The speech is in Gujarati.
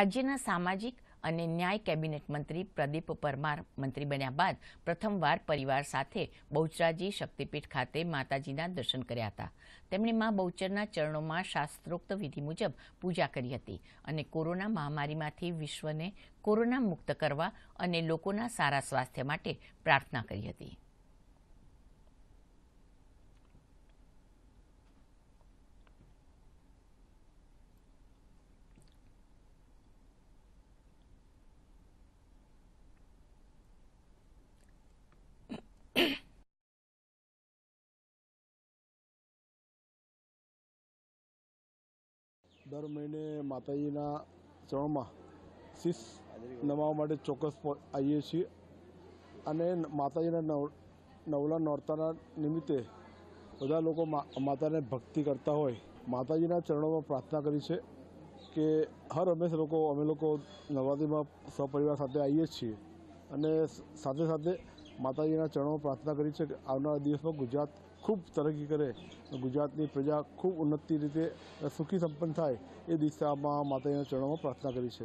રાજ્યના સામાજિક અને ન્યાય કેબિનેટ મંત્રી પ્રદીપ પરમાર મંત્રી બન્યા બાદ પ્રથમવાર પરિવાર સાથે બહુચરાજી શક્તિપીઠ ખાતે માતાજીના દર્શન કર્યા હતા તેમણે મા બહુચરના ચરણોમાં શાસ્ત્રોક્ત વિધિ મુજબ પૂજા કરી હતી અને કોરોના મહામારીમાંથી વિશ્વને કોરોના મુક્ત કરવા અને લોકોના સારા સ્વાસ્થ્ય માટે પ્રાર્થના કરી હતી દર મહિને માતાજીના ચરણમાં શિષ નમાવા માટે ચોક્કસ આવીએ છીએ અને માતાજીના નવ નવલા નોરતાના નિમિત્તે બધા લોકો માતાને ભક્તિ કરતા હોય માતાજીના ચરણોમાં પ્રાર્થના કરી છે કે હર હંમેશ લોકો અમે લોકો નવરાત્રિમાં સપરિવાર સાથે આવીએ છીએ અને સાથે સાથે માતાજીના ચરણો પ્રાર્થના કરી છે કે આવનારા દિવસમાં ગુજરાત ખૂબ તરક્કી કરે ગુજરાતની પ્રજા ખૂબ ઉન્નતિ રીતે સુખી સંપન્ન થાય એ દિશામાં માતાજીના ચરણોમાં પ્રાર્થના કરી છે